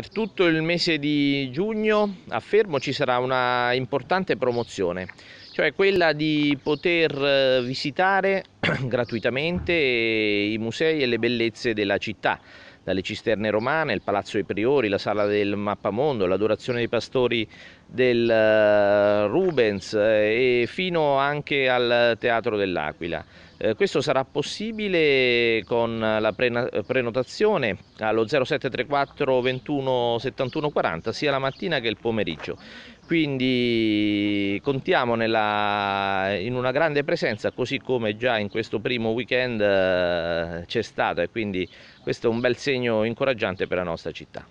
Per tutto il mese di giugno a Fermo ci sarà una importante promozione, cioè quella di poter eh, visitare gratuitamente i musei e le bellezze della città dalle cisterne romane, il Palazzo dei Priori, la Sala del Mappamondo, l'adorazione dei pastori del eh, Rubens eh, e fino anche al Teatro dell'Aquila. Eh, questo sarà possibile con la prenotazione allo 0734 21 71 40 sia la mattina che il pomeriggio quindi contiamo nella, in una grande presenza così come già in questo primo weekend eh, c'è stata e quindi questo è un bel segno incoraggiante per la nostra città.